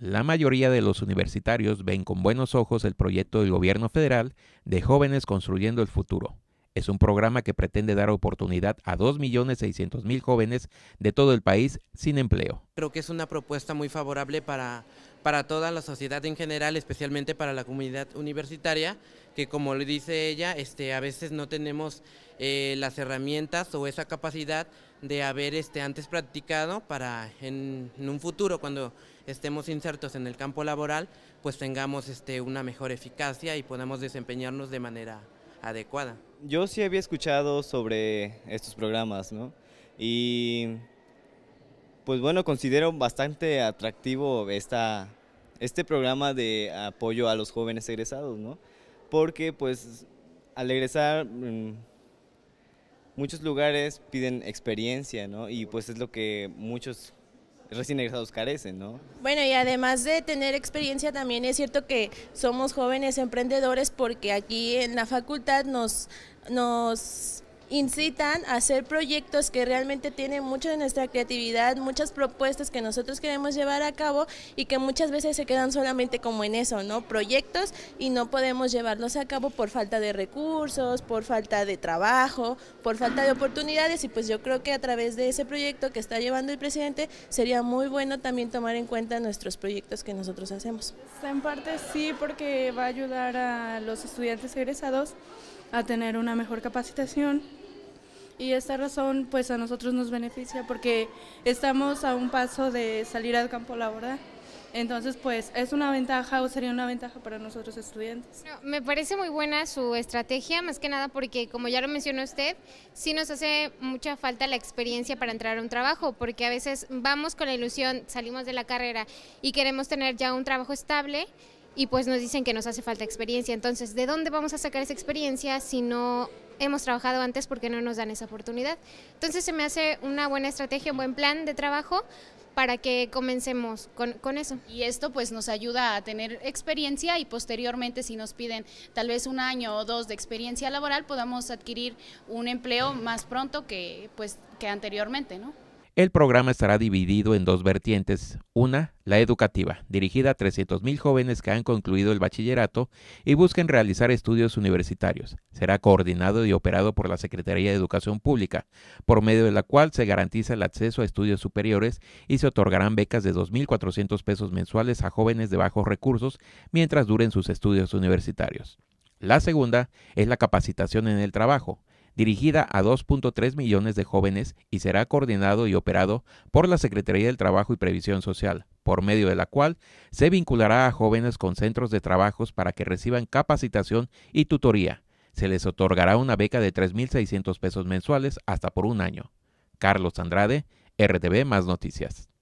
La mayoría de los universitarios ven con buenos ojos el proyecto del gobierno federal de Jóvenes Construyendo el Futuro. Es un programa que pretende dar oportunidad a 2.600.000 jóvenes de todo el país sin empleo. Creo que es una propuesta muy favorable para, para toda la sociedad en general, especialmente para la comunidad universitaria, que como le dice ella, este, a veces no tenemos eh, las herramientas o esa capacidad de haber este, antes practicado para en, en un futuro, cuando estemos insertos en el campo laboral, pues tengamos este, una mejor eficacia y podamos desempeñarnos de manera adecuada. Yo sí había escuchado sobre estos programas, ¿no? Y pues bueno, considero bastante atractivo esta, este programa de apoyo a los jóvenes egresados, ¿no? Porque pues al egresar mm, muchos lugares piden experiencia, ¿no? Y pues es lo que muchos recién egresados carecen, ¿no? Bueno, y además de tener experiencia, también es cierto que somos jóvenes emprendedores porque aquí en la facultad nos, nos incitan a hacer proyectos que realmente tienen mucho de nuestra creatividad, muchas propuestas que nosotros queremos llevar a cabo y que muchas veces se quedan solamente como en eso, ¿no? Proyectos y no podemos llevarlos a cabo por falta de recursos, por falta de trabajo, por falta de oportunidades y pues yo creo que a través de ese proyecto que está llevando el presidente sería muy bueno también tomar en cuenta nuestros proyectos que nosotros hacemos. En parte sí, porque va a ayudar a los estudiantes egresados a tener una mejor capacitación. Y esta razón pues a nosotros nos beneficia porque estamos a un paso de salir al campo laboral. Entonces, pues es una ventaja o sería una ventaja para nosotros estudiantes. me parece muy buena su estrategia, más que nada porque, como ya lo mencionó usted, sí nos hace mucha falta la experiencia para entrar a un trabajo, porque a veces vamos con la ilusión, salimos de la carrera y queremos tener ya un trabajo estable y pues nos dicen que nos hace falta experiencia. Entonces, ¿de dónde vamos a sacar esa experiencia si no hemos trabajado antes porque no nos dan esa oportunidad? Entonces, se me hace una buena estrategia, un buen plan de trabajo para que comencemos con, con, eso. Y esto pues nos ayuda a tener experiencia y posteriormente si nos piden tal vez un año o dos de experiencia laboral podamos adquirir un empleo más pronto que pues que anteriormente, ¿no? El programa estará dividido en dos vertientes. Una, la educativa, dirigida a 300.000 jóvenes que han concluido el bachillerato y busquen realizar estudios universitarios. Será coordinado y operado por la Secretaría de Educación Pública, por medio de la cual se garantiza el acceso a estudios superiores y se otorgarán becas de 2.400 pesos mensuales a jóvenes de bajos recursos mientras duren sus estudios universitarios. La segunda es la capacitación en el trabajo, dirigida a 2.3 millones de jóvenes y será coordinado y operado por la Secretaría del Trabajo y Previsión Social, por medio de la cual se vinculará a jóvenes con centros de trabajos para que reciban capacitación y tutoría. Se les otorgará una beca de 3.600 pesos mensuales hasta por un año. Carlos Andrade, RTV Más Noticias.